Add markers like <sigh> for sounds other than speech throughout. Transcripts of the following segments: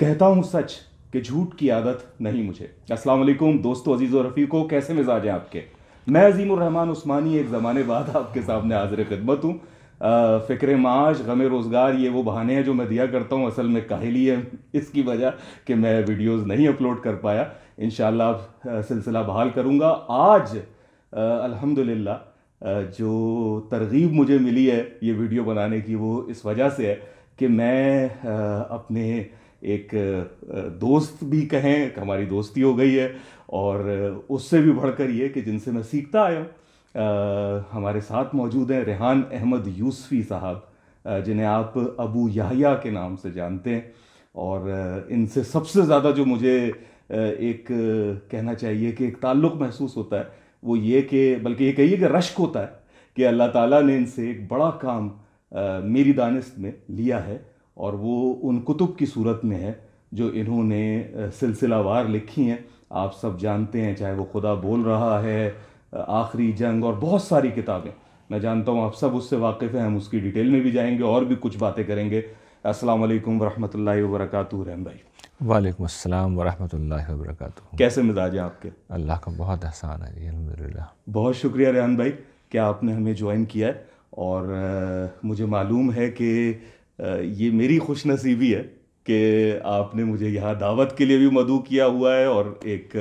कहता हूँ सच कि झूठ की आदत नहीं मुझे अस्सलाम वालेकुम दोस्तों अजीज़ और रफ़ीको कैसे मिजाज हैं आपके मैं अजीम रहमान उस्मानी एक ज़माने बाद आपके सामने हाजिर खिदमत हूँ फ़िक्र माश गम रोज़गार ये वो बहाने हैं जो मैं दिया करता हूँ असल में काहली है इसकी वजह कि मैं वीडियोस नहीं अपलोड कर पाया इन सिलसिला बहाल करूँगा आज अल्हम्दुलिल्लाह जो तरगीब मुझे मिली है ये वीडियो बनाने की वो इस वजह से है कि मैं अपने एक दोस्त भी कहें हमारी दोस्ती हो गई है और उससे भी बढ़कर ये कि जिनसे मैं सीखता आया हूँ हमारे साथ मौजूद हैं रेहान अहमद यूसफ़ी साहब जिन्हें आप अबू याहिया के नाम से जानते हैं और इनसे सबसे ज़्यादा जो मुझे एक कहना चाहिए कि एक ताल्लुक़ महसूस होता है वो ये कि बल्कि ये कहिए कि रश्क होता है कि अल्लाह ताला ने इनसे एक बड़ा काम मेरी दानिश में लिया है और वो उन कुतुब की सूरत में है जो इन्होंने सिलसिलावार लिखी हैं आप सब जानते हैं चाहे वो खुदा बोल रहा है आखिरी जंग और बहुत सारी किताबें मैं जानता हूँ आप सब उससे वाकिफ़ हैं हम उसकी डिटेल में भी जाएंगे और भी कुछ बातें करेंगे अस्सलाम वालेकुम वरहमतुल्लाहि वबरकातुहू रहम भाई वालेकुम अस्सलाम वरहमतुल्लाहि वरक कैसे मिजाज है आपके अल्लाह का बहुत एहसान है जी अलहमदिल्ला बहुत शुक्रिया रेहान भाई क्या आपने हमें ज्वाइन किया है और मुझे मालूम है कि ये मेरी खुशनसीबी है कि आपने मुझे यहाँ दावत के लिए भी मधु किया हुआ है और एक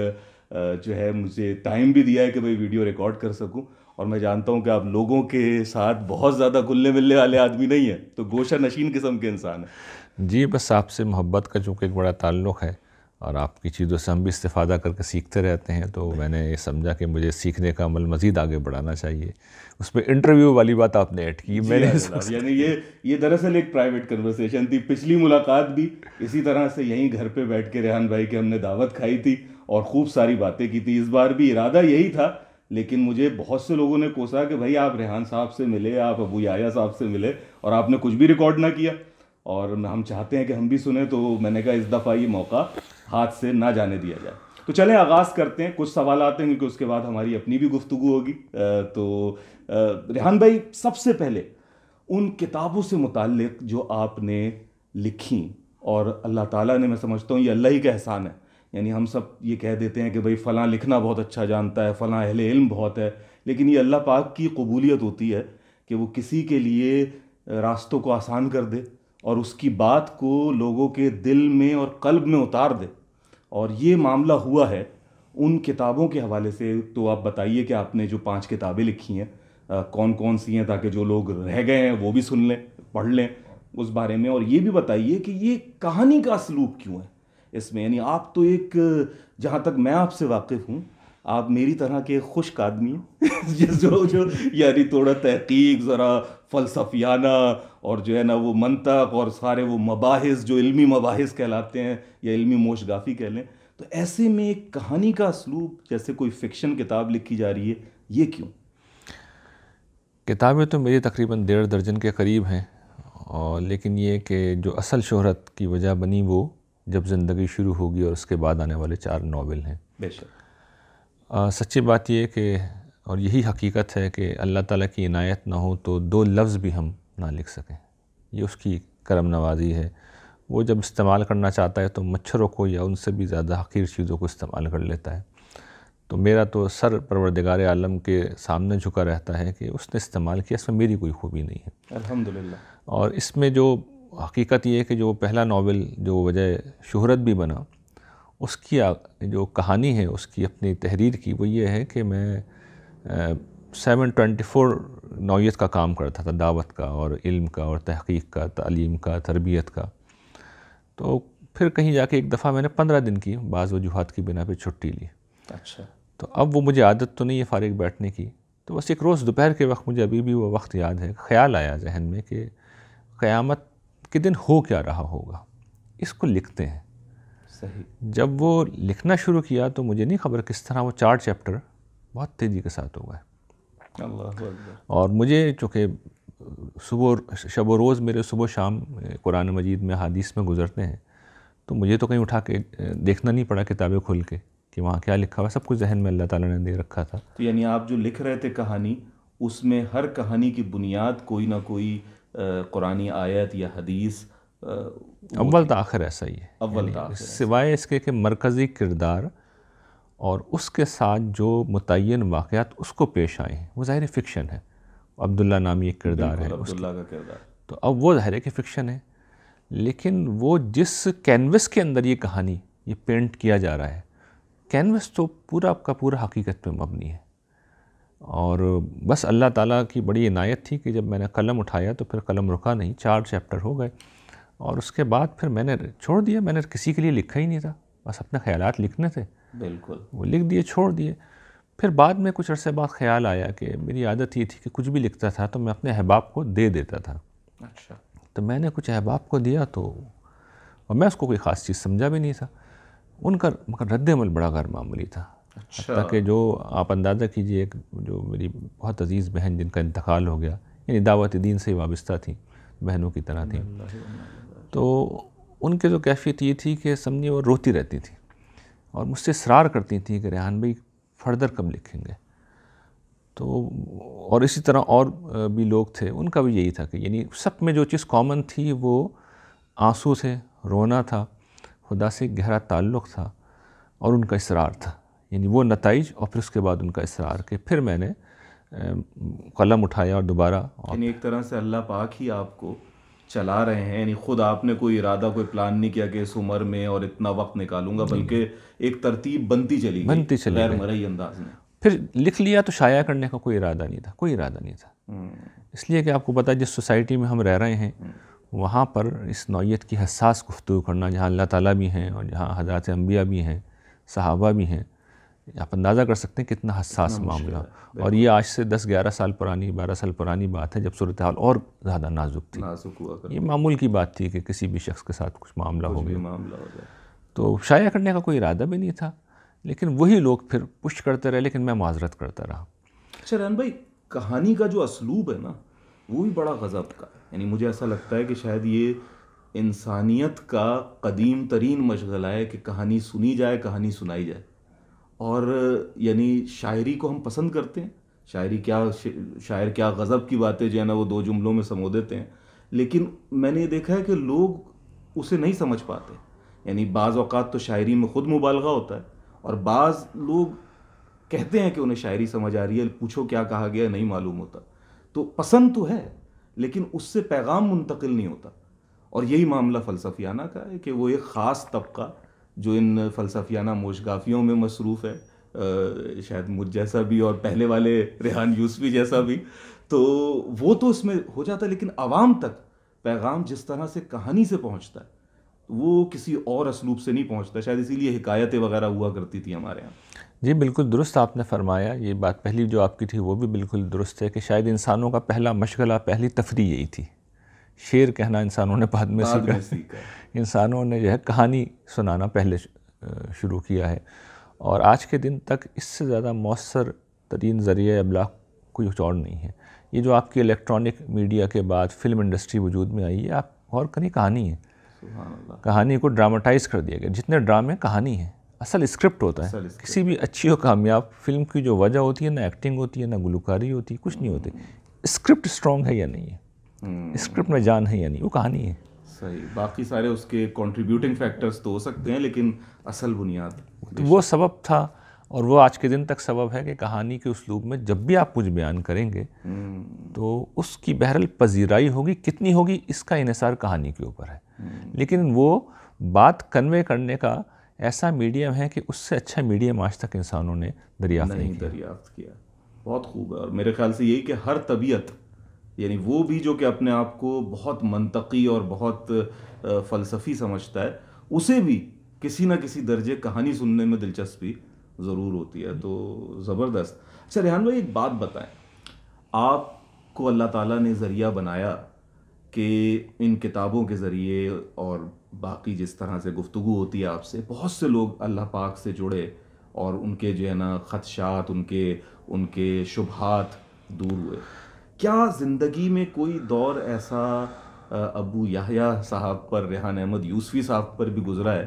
जो है मुझे टाइम भी दिया है कि भाई वीडियो रिकॉर्ड कर सकूँ और मैं जानता हूँ कि आप लोगों के साथ बहुत ज़्यादा घुलने मिलने वाले आदमी नहीं हैं तो गोशा नशीन किस्म के इंसान हैं जी बस आपसे मोहब्बत का चूँकि एक बड़ा ताल्लुक़ है और आपकी चीज़ों से हम भी इस्ता करके सीखते रहते हैं तो मैंने ये समझा कि मुझे सीखने का अमल मज़ीद आगे बढ़ाना चाहिए उस पर इंटरव्यू वाली बात आपने ऐड की मैंने यानी ये ये दरअसल एक प्राइवेट कन्वर्सेशन थी पिछली मुलाकात भी इसी तरह से यहीं घर पे बैठ के रेहान भाई के हमने दावत खाई थी और खूब सारी बातें की थी इस बार भी इरादा यही था लेकिन मुझे बहुत से लोगों ने कोसा कि भाई आप रेहान साहब से मिले आप अबू याया साहब से मिले और आपने कुछ भी रिकॉर्ड ना किया और हम चाहते हैं कि हम भी सुने तो मैंने कहा इस दफ़ा ये मौका हाथ से ना जाने दिया जाए तो चलें आगाज़ करते हैं कुछ सवाल आते हैं क्योंकि उसके बाद हमारी अपनी भी गुफ्तु होगी तो रेहान भाई सबसे पहले उन किताबों से मुतक जो आपने लिखी और अल्लाह ताला ने मैं समझता हूँ ये अल्लाह ही का एहसान है यानी हम सब ये कह देते हैं कि भाई फ़लाँ लिखना बहुत अच्छा जानता है फ़लाँ अहल इल्म बहुत है लेकिन ये अल्लाह पाक की कबूलियत होती है कि वो किसी के लिए रास्तों को आसान कर दे और उसकी बात को लोगों के दिल में और कल्ब में उतार दे और ये मामला हुआ है उन किताबों के हवाले से तो आप बताइए कि आपने जो पांच किताबें लिखी हैं कौन कौन सी हैं ताकि जो लोग रह गए हैं वो भी सुन लें पढ़ लें उस बारे में और ये भी बताइए कि ये कहानी का स्लूप क्यों है इसमें यानी आप तो एक जहाँ तक मैं आपसे वाकिफ़ हूँ आप मेरी तरह के खुश्क आदमी <laughs> जो जो यानी थोड़ा तहकीक ज़रा फ़लसफियाना और जो है ना वो मनतक और सारे वो मबाहिस जो इल्मी मबाहिस कहलाते हैं या इल्मी मोशगाफ़ी कह लें तो ऐसे में एक कहानी का असलूब जैसे कोई फ़िक्शन किताब लिखी जा रही है ये क्यों किताबें तो मेरी तकरीबन डेढ़ दर्जन के करीब हैं और लेकिन ये कि जो असल शोहरत की वजह बनी वो जब ज़िंदगी शुरू होगी और उसके बाद आने वाले चार नावल हैं बेशक सच्ची बात यह कि और यही हकीकत है कि अल्लाह ताला की इनायत ना हो तो दो लफ्ज़ भी हम ना लिख सकें ये उसकी करम नवाजी है वो जब इस्तेमाल करना चाहता है तो मच्छरों को या उनसे भी ज़्यादा हकीर चीज़ों को इस्तेमाल कर लेता है तो मेरा तो सर परवरदिगार आलम के सामने झुका रहता है कि उसने इस्तेमाल किया इसमें मेरी कोई खूबी नहीं है अल्हम्दुलिल्लाह और इसमें जो हकीकत ये है कि जो पहला नावल जो वजह शहरत भी बना उसकी जो कहानी है उसकी अपनी तहरीर की वो ये है कि मैं सेवन ट्वेंटी फ़ोर नौीयत का काम करता था दावत का और इल्म का और तहकीक का तालीम का तरबियत का तो फिर कहीं जाके एक दफ़ा मैंने पंद्रह दिन की बाज़ वजूहत की बिना पर छुट्टी ली अच्छा तो अब वो मुझे आदत तो नहीं है फारग बैठने की तो बस एक रोज़ दोपहर के वक्त मुझे अभी भी वो वक्त याद है ख्याल आया जहन में कि क़्यामत के दिन हो क्या रहा होगा इसको लिखते हैं सही जब वो लिखना शुरू किया तो मुझे नहीं खबर किस तरह वो चार चैप्टर बहुत तेज़ी के साथ हो गए और मुझे चूँकि सुबह शब रोज़ मेरे सुबह शाम कुरान मजीद में हदीस में गुजरते हैं तो मुझे तो कहीं उठा के देखना नहीं पड़ा किताबें खोल के कि वहाँ क्या लिखा हुआ सब कुछ जहन में अल्लाह ताला ने दे रखा था तो यानी आप जो लिख रहे थे कहानी उसमें हर कहानी की बुनियाद कोई ना कोई कुरानी आयत या हदीस अव्वल तो आखिर ऐसा ही है अव्वल तो सिवाय इसके कि मरकज़ी किरदार और उसके साथ जो मुतन वाक़ात उसको पेश आए हैं वो ज़ाहिर फ़िक्शन है अब्दुल्ला नामी एक किरदार है अब्दुल्ला का किरदार तो अब वो ज़ाहिर के फ़िक्शन है लेकिन वो जिस कैनवस के अंदर ये कहानी ये पेंट किया जा रहा है कैनवस तो पूरा आपका पूरा हकीकत पे मबनी है और बस अल्लाह ताला की बड़ी इनायत थी कि जब मैंने कलम उठाया तो फिर कलम रुका नहीं चार चैप्टर हो गए और उसके बाद फिर मैंने छोड़ दिया मैंने किसी के लिए लिखा ही नहीं था बस अपने ख्याल लिखने थे बिल्कुल वो लिख दिए छोड़ दिए फिर बाद में कुछ अरसे बाद ख्याल आया कि मेरी आदत ये थी कि कुछ भी लिखता था तो मैं अपने अहबाब को दे देता था अच्छा तो मैंने कुछ अहबाब को दिया तो और मैं उसको कोई ख़ास चीज़ समझा भी नहीं था उनका मगर रद्दमल बड़ा गैर मामूली था अच्छा कि जो आप अंदाज़ा कीजिए एक जो मेरी बहुत अजीज़ बहन जिनका इंतकाल हो गया यानी दावत दीन से ही वाबस्ता थी बहनों की तरह थी तो उनके जो कैफियत ये थी कि समझिए वो रोती रहती थी और मुझसे इसरार करती थी कि रेहान भाई फर्दर कब लिखेंगे तो और इसी तरह और भी लोग थे उनका भी यही था कि यानी सब में जो चीज़ कॉमन थी वो आंसू थे रोना था खुदा से गहरा ताल्लुक़ था और उनका इसरार था यानी वो नतज और फिर उसके बाद उनका इसरार के फिर मैंने कलम उठाया और दोबारा यानी एक तरह से अल्लाह पाक ही आपको चला रहे हैं यानी खुद आपने कोई इरादा कोई प्लान नहीं किया कि इस उम्र में और इतना वक्त निकालूंगा बल्कि एक तरतीब बनती चली बनती चली गैर मरई अंदाज में फिर लिख लिया तो शाया करने का कोई इरादा नहीं था कोई इरादा नहीं था हम्म। इसलिए कि आपको पता है जिस सोसाइटी में हम रह रहे हैं हम्म। वहाँ पर इस नौीयत की हसास गुफ्तु करना जहाँ अल्लाह ताला भी हैं और जहाँ हजरत अम्बिया भी हैं सहाबा भी हैं आप अंदाज़ा कर सकते हैं कितना हसास मामला और ये आज से 10-11 साल पुरानी 12 साल पुरानी बात है जब सूरत हाल और ज़्यादा नाजुक थी नाजुक हुआ ये मामूल की बात थी कि किसी भी शख्स के साथ कुछ मामला कुछ हो गया मामला हो गया तो शाया करने का कोई इरादा भी नहीं था लेकिन वही लोग फिर पुष्ट करते रहे लेकिन मैं माजरत करता रहा अच्छा रहन भाई कहानी का जो असलूब है ना वो भी बड़ा गजब का यानी मुझे ऐसा लगता है कि शायद ये इंसानियत का कदीम तरीन मशगला है कि कहानी सुनी जाए कहानी सुनाई जाए और यानी शायरी को हम पसंद करते हैं शायरी क्या शायर क्या गज़ब की बातें जो है ना वो दो जुमलों में समो देते हैं लेकिन मैंने ये देखा है कि लोग उसे नहीं समझ पाते यानी बाज़ अवत तो शायरी में ख़ुद मुबालगा होता है और बाज़ लोग कहते हैं कि उन्हें शायरी समझ आ रही है पूछो क्या कहा गया नहीं मालूम होता तो पसंद तो है लेकिन उससे पैगाम मुंतकिल नहीं होता और यही मामला फ़लसफियाना का है कि वो एक ख़ास तबका जो इन फ़लसफियाना मोशगाफियों में मसरूफ़ है शायद मुझ जैसा भी और पहले वाले रेहान यूसफी जैसा भी तो वो तो इसमें हो जाता है लेकिन आवाम तक पैगाम जिस तरह से कहानी से पहुंचता है वो किसी और असलूब से नहीं पहुंचता शायद इसीलिए हिकायतें वगैरह हुआ करती थी हमारे यहाँ जी बिल्कुल दुरुस्त आपने फरमाया ये बात पहली जो आपकी थी वो भी बिल्कुल दुरुस्त है कि शायद इंसानों का पहला मशगला पहली तफरी यही थी शेर कहना इंसानों ने बाद में सीखा, इंसानों ने जो है कहानी सुनाना पहले शुरू किया है और आज के दिन तक इससे ज़्यादा मौसर तरीन ज़रिए अबला कोई कुछ और नहीं है ये जो आपकी इलेक्ट्रॉनिक मीडिया के बाद फिल्म इंडस्ट्री वजूद में आई है आप और कहीं कहानी है कहानी को ड्रामाटाइज कर दिया गया जितने ड्रामे कहानी है असल स्क्रिप्ट होता है किसी भी अच्छी और कामयाब फिल्म की जो वजह होती है ना एक्टिंग होती है ना गुलकारी होती है कुछ नहीं होती स्क्रिप्ट स्ट्रॉन्ग है या नहीं है स्क्रिप्ट में जान है या नहीं वो कहानी है सही बाकी सारे उसके कंट्रीब्यूटिंग फैक्टर्स तो हो सकते हैं लेकिन असल बुनियाद तो वो सबब था और वो आज के दिन तक सबब है कि कहानी के उसलूब में जब भी आप कुछ बयान करेंगे तो उसकी बहरल पजीराई होगी कितनी होगी इसका इसार कहानी के ऊपर है लेकिन वो बात कन्वे करने का ऐसा मीडियम है कि उससे अच्छा मीडियम आज तक इंसानों ने दरियाफ्त नहीं, नहीं दरियाफ्त किया बहुत खूब है और मेरे ख्याल से यही कि हर तबीयत यानी वो भी जो कि अपने आप को बहुत मनतकी और बहुत फ़लसफ़ी समझता है उसे भी किसी ना किसी दर्जे कहानी सुनने में दिलचस्पी ज़रूर होती है तो ज़बरदस्त अच्छा रेहान भाई एक बात बताएं आपको अल्लाह ताला ने ज़रिया बनाया कि इन किताबों के ज़रिए और बाकी जिस तरह से गुफ्तु होती है आपसे बहुत से लोग अल्लाह पाक से जुड़े और उनके जो है ना खदशात उनके उनके शुभात दूर हुए क्या ज़िंदगी में कोई दौर ऐसा अबू याहिया साहब पर रेहान अहमद यूसफी साहब पर भी गुजरा है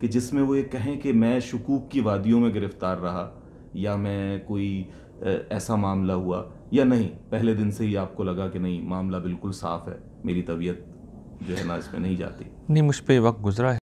कि जिसमें वो ये कहें कि मैं शकूक की वादियों में गिरफ़्तार रहा या मैं कोई ऐसा मामला हुआ या नहीं पहले दिन से ही आपको लगा कि नहीं मामला बिल्कुल साफ़ है मेरी तबीयत जो है ना इसमें नहीं जाती नहीं मुझ पर वक्त गुजरा है